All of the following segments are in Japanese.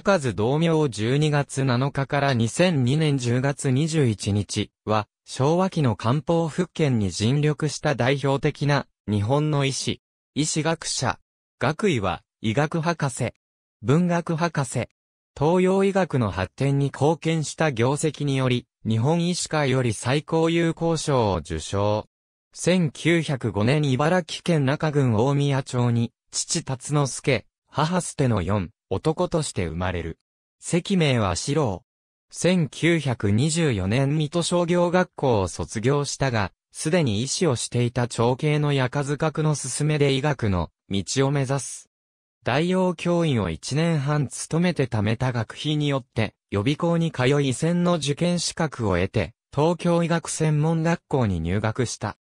かず同名12月7日から2002年10月21日は、昭和期の漢方復権に尽力した代表的な日本の医師、医師学者。学位は医学博士、文学博士。東洋医学の発展に貢献した業績により、日本医師会より最高有効賞を受賞。1905年茨城県中郡大宮町に、父辰之助、母捨ての4、男として生まれる。赤名は四郎。1924年水戸商業学校を卒業したが、すでに医師をしていた長兄の夜数学の勧めで医学の道を目指す。大王教員を1年半務めて貯めた学費によって、予備校に通い専の受験資格を得て、東京医学専門学校に入学した。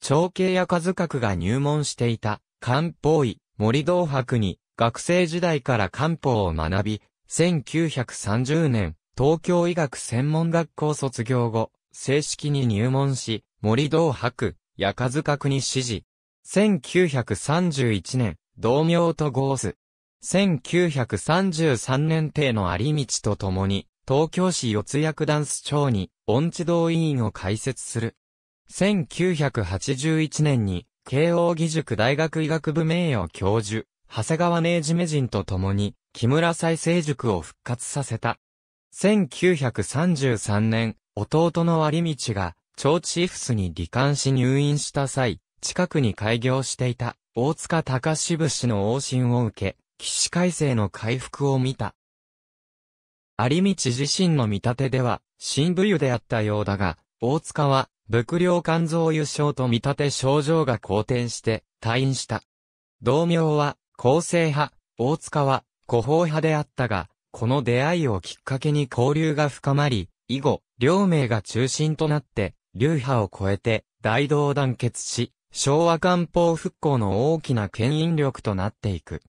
長兄や数学が入門していた、漢方医、森道博に、学生時代から漢方を学び、1930年、東京医学専門学校卒業後、正式に入門し、森道博、やかず閣に指示。1931年、同名と合図。1933年帝の有道と共に、東京市四谷区ダンス町に、音痴道委員を開設する。1981年に、慶応義塾大学医学部名誉教授、長谷川明治名人と共に、木村再生塾を復活させた。1933年、弟の有道が、超チーフスに罹患し入院した際、近くに開業していた、大塚高節氏の往診を受け、騎士改正の回復を見た。有道自身の見立てでは、新武湯であったようだが、大塚は、伏量肝臓油症と見立て症状が好転して、退院した。同名は、構成派、大塚は、古法派であったが、この出会いをきっかけに交流が深まり、以後、両名が中心となって、流派を超えて、大道団結し、昭和漢方復興の大きな牽引力となっていく。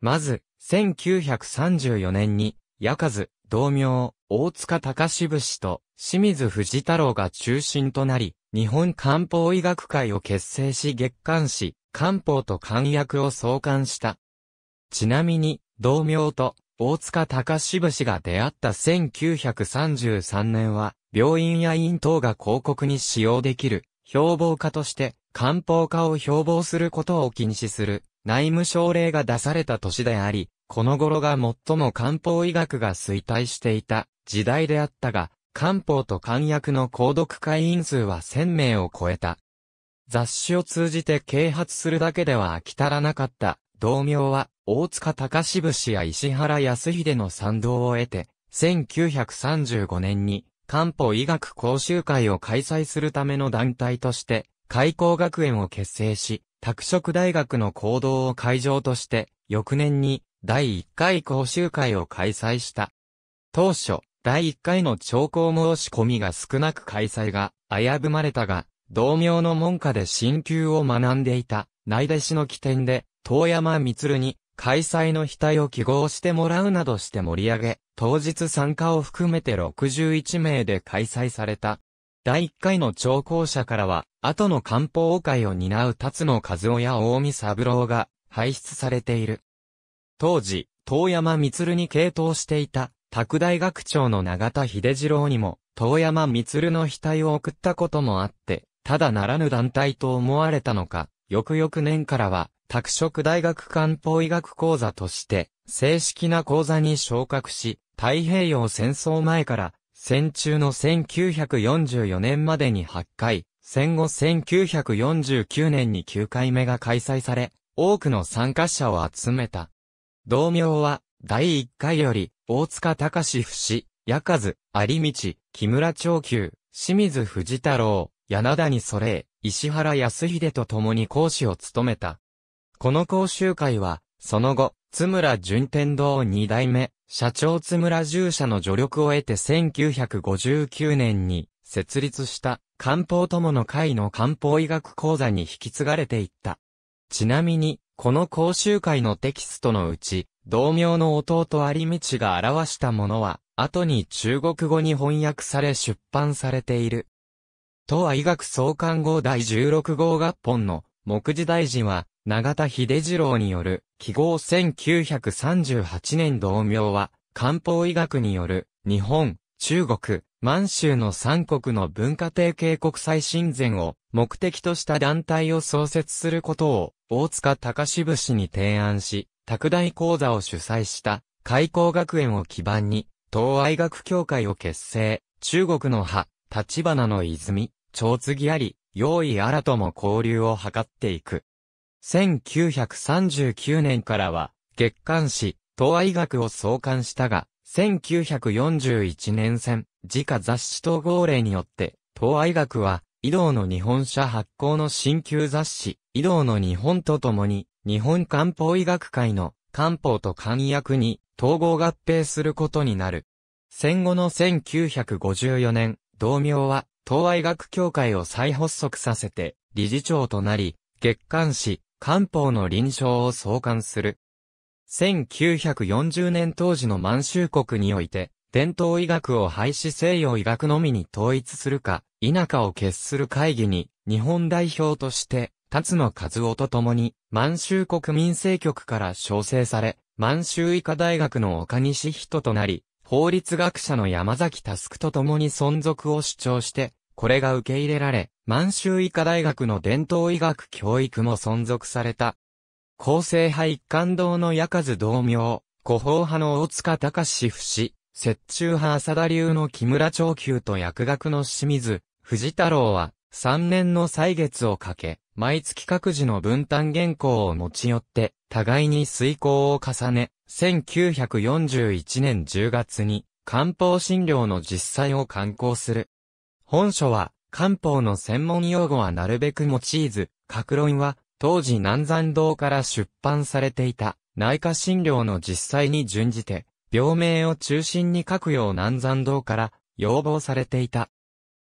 まず、1934年に、夜数、同名、大塚隆志節と、清水藤太郎が中心となり、日本漢方医学会を結成し月刊誌、漢方と漢薬を創刊した。ちなみに、同名と大塚隆志節が出会った1933年は、病院や院等が広告に使用できる、標榜家として、漢方家を標榜することを禁止する、内務省令が出された年であり、この頃が最も漢方医学が衰退していた時代であったが、漢方と漢薬の購読会員数は1000名を超えた。雑誌を通じて啓発するだけでは飽き足らなかった。同名は、大塚隆志節や石原康秀の賛同を得て、1935年に、漢方医学講習会を開催するための団体として、開校学園を結成し、拓殖大学の行動を会場として、翌年に第1回講習会を開催した。当初、第1回の聴講申し込みが少なく開催が危ぶまれたが、同名の門下で神宮を学んでいた、内弟子の起点で、遠山光に、開催の額を記号してもらうなどして盛り上げ、当日参加を含めて61名で開催された。第1回の聴講者からは、後の漢方会を担う辰野和夫や大見三郎が輩出されている。当時、遠山光に傾倒していた、拓大学長の永田秀次郎にも、遠山光の額を送ったこともあって、ただならぬ団体と思われたのか、翌々年からは、拓殖大学漢方医学講座として、正式な講座に昇格し、太平洋戦争前から、戦中の1944年までに8回、戦後1949年に9回目が開催され、多くの参加者を集めた。同名は、第1回より、大塚隆史不死、矢数、有道、木村長久、清水藤太郎、柳谷それ、石原康秀と共に講師を務めた。この講習会は、その後、津村順天堂二代目、社長津村従者の助力を得て1959年に設立した漢方友の会の漢方医学講座に引き継がれていった。ちなみに、この講習会のテキストのうち、同名の弟有道が表したものは、後に中国語に翻訳され出版されている。東亜医学総監号第16号合本の目次大臣は、永田秀次郎による、記号1938年同名は、漢方医学による、日本、中国、満州の三国の文化提携国際親善を目的とした団体を創設することを、大塚隆志部氏に提案し、拓大講座を主催した、開校学園を基盤に、東愛学協会を結成、中国の派、立花の泉、超継あり、用意あらとも交流を図っていく。1939年からは、月刊誌、東愛学を創刊したが、1941年戦、自家雑誌統合令によって、東愛学は、移動の日本社発行の新旧雑誌、移動の日本とともに、日本漢方医学会の漢方と漢薬に統合合併することになる。戦後の1954年、同名は東愛学協会を再発足させて、理事長となり、月刊誌、漢方の臨床を創刊する。1940年当時の満州国において、伝統医学を廃止西洋医学のみに統一するか、否かを決する会議に、日本代表として、辰野和夫と共に、満州国民政局から招請され、満州医科大学の岡西人となり、法律学者の山崎佑と共に存続を主張して、これが受け入れられ、満州医科大学の伝統医学教育も存続された。厚生派一貫堂の夜風同名、古法派の大塚隆史氏、雪中派浅田流の木村長久と薬学の清水、藤太郎は、3年の歳月をかけ、毎月各自の分担原稿を持ち寄って、互いに遂行を重ね、1941年10月に漢方診療の実際を刊行する。本書は漢方の専門用語はなるべく用いず、格論は当時南山堂から出版されていた内科診療の実際に準じて病名を中心に書くよう南山堂から要望されていた。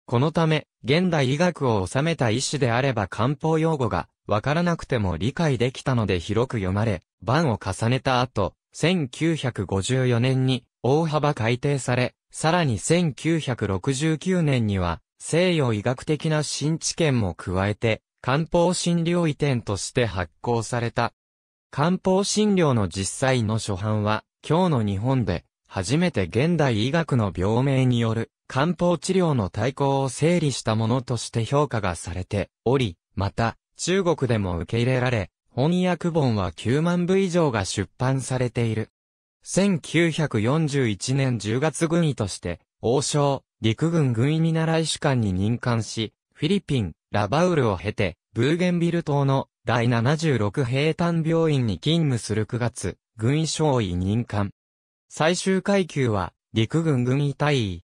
このため、現代医学を治めた医師であれば漢方用語がわからなくても理解できたので広く読まれ、版を重ねた後、1954年に大幅改定され、さらに1969年には西洋医学的な新知見も加えて、漢方診療移転として発行された。漢方診療の実際の初版は、今日の日本で、初めて現代医学の病名による漢方治療の対抗を整理したものとして評価がされており、また、中国でも受け入れられ、翻訳本は9万部以上が出版されている。1941年10月軍医として、王将、陸軍軍医見習い士官に任官し、フィリピン、ラバウルを経て、ブーゲンビル島の第76兵站病院に勤務する9月、軍医将尉任官。最終階級は、陸軍軍医隊尉。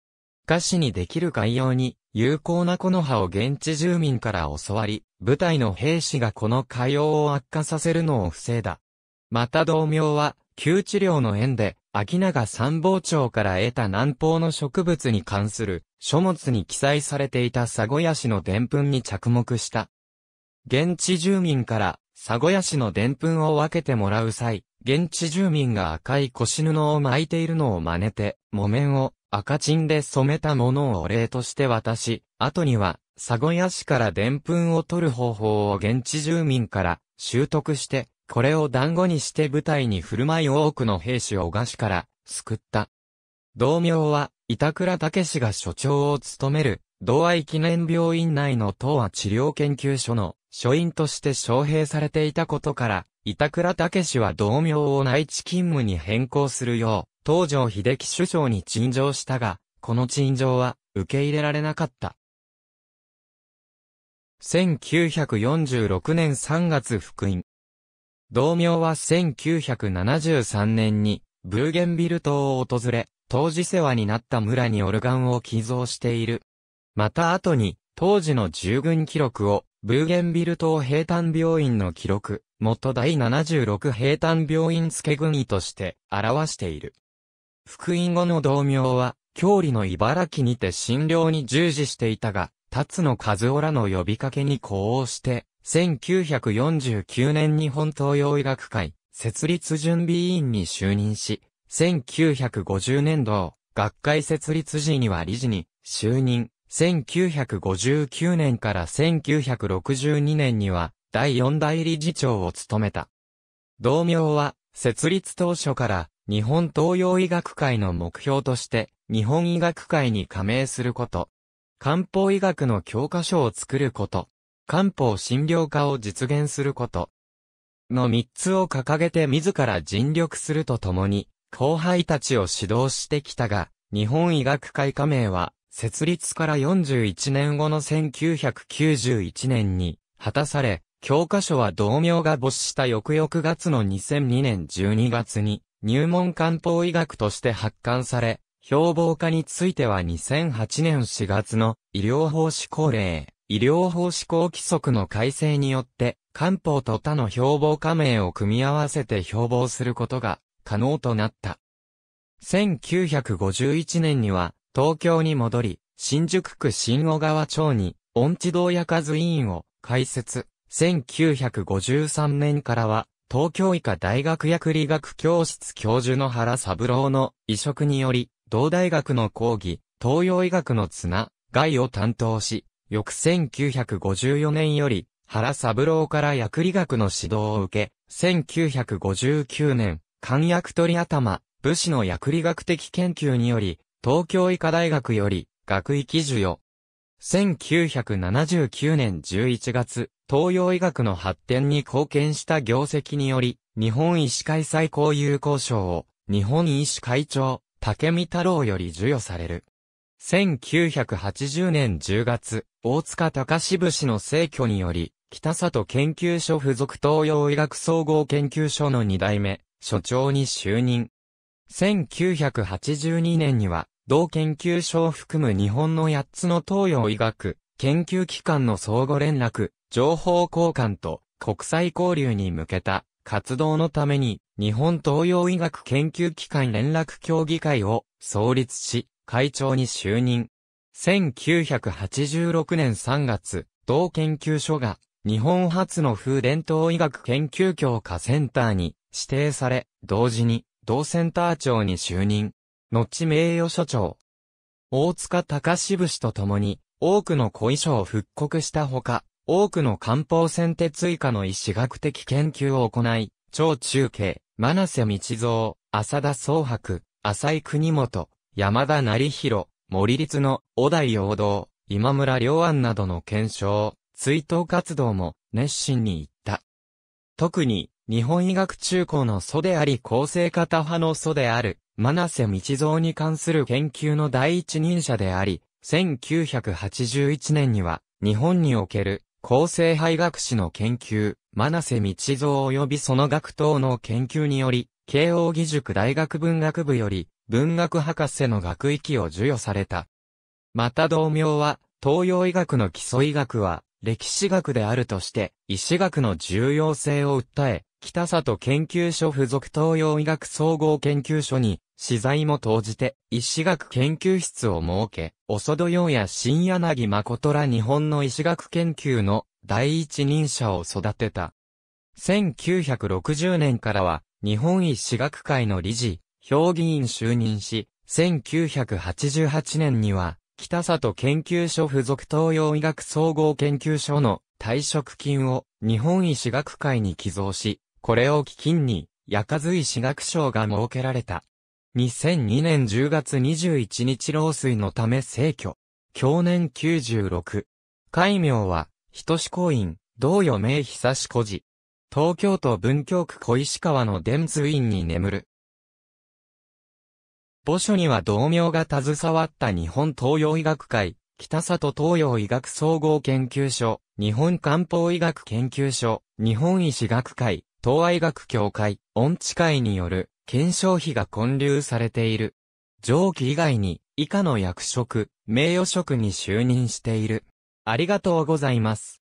歌詞にできる概要に、有効な木の葉を現地住民から教わり、部隊の兵士がこの海洋を悪化させるのを防いだ。また同名は、旧治療の縁で、秋長参謀長から得た南方の植物に関する書物に記載されていた佐護屋氏の伝粉に着目した。現地住民から佐護屋氏の伝粉を分けてもらう際、現地住民が赤い腰布を巻いているのを真似て、木綿を赤チンで染めたものをお礼として渡し、後には、佐護屋市からでんぷんを取る方法を現地住民から習得して、これを団子にして舞台に振る舞い多くの兵士を小菓子から救った。同名は、板倉武が所長を務める、同愛記念病院内の東亜治療研究所の所員として招聘されていたことから、板倉武は同名を内地勤務に変更するよう東条秀樹首相に陳情したが、この陳情は受け入れられなかった。1946年3月福音。同名は1973年にブーゲンビル島を訪れ、当時世話になった村にオルガンを寄贈している。また後に、当時の従軍記録を、ブーゲンビル島平坦病院の記録、元第76平坦病院付け組として表している。福音後の同名は、郷里の茨城にて診療に従事していたが、辰野和夫らの呼びかけに呼応して、1949年日本東洋医学会設立準備委員に就任し、1950年度、学会設立時には理事に就任、1959年から1962年には第四代理事長を務めた。同名は設立当初から日本東洋医学会の目標として、日本医学会に加盟すること。漢方医学の教科書を作ること。漢方診療科を実現すること。の3つを掲げて自ら尽力するとともに、後輩たちを指導してきたが、日本医学会加盟は、設立から41年後の1991年に、果たされ、教科書は同名が没した翌々月の2002年12月に、入門漢方医学として発刊され、標榜化については2008年4月の医療法施行令、医療法施行規則の改正によって、漢方と他の標榜化名を組み合わせて標榜することが可能となった。1951年には、東京に戻り、新宿区新小川町に、音地道や和図委員を開設。1953年からは、東京医科大学薬理学教室教授の原三郎の移植により、同大学の講義、東洋医学の綱、外を担当し、翌1954年より、原三郎から薬理学の指導を受け、1959年、漢薬取頭、武士の薬理学的研究により、東京医科大学より、学位基授与、1979年11月、東洋医学の発展に貢献した業績により、日本医師会最高有効賞を、日本医師会長、竹見太郎より授与される。1980年10月、大塚高志氏の逝去により、北里研究所附属東洋医学総合研究所の2代目、所長に就任。1982年には、同研究所を含む日本の8つの東洋医学、研究機関の相互連絡、情報交換と国際交流に向けた活動のために日本東洋医学研究機関連絡協議会を創立し、会長に就任。1986年3月、同研究所が日本初の風伝統医学研究協科センターに指定され、同時に同センター長に就任。後名誉所長。大塚隆志節と共に、多くの古遺書を復刻したほか、多くの漢方先手追加の医師学的研究を行い、超中継、真瀬道蔵、浅田宗博、浅井国本、山田成弘、森立の、小田洋道、今村良安などの検証、追悼活動も熱心に行った。特に、日本医学中高の祖であり厚生型派の祖である、真瀬道蔵に関する研究の第一人者であり、1981年には、日本における、厚生廃学史の研究、真瀬道蔵及びその学等の研究により、慶応義塾大学文学部より、文学博士の学域を授与された。また同名は、東洋医学の基礎医学は、歴史学であるとして、医師学の重要性を訴え、北里研究所附属東洋医学総合研究所に資材も投じて、医師学研究室を設け、長戸洋や新柳誠ら日本の医師学研究の第一人者を育てた。1960年からは、日本医師学会の理事、評議員就任し、1988年には、北里研究所附属東洋医学総合研究所の退職金を日本医師学会に寄贈し、これを基金に、薬ず医師学賞が設けられた。2002年10月21日老衰のため逝去。享年96。戒名は、人志公院、同与名久志孤児。東京都文京区小石川の伝通院に眠る。墓所には同名が携わった日本東洋医学会、北里東洋医学総合研究所、日本漢方医学研究所、日本医師学会、東亜医学協会、音痴会による検証費が混流されている。上記以外に、以下の役職、名誉職に就任している。ありがとうございます。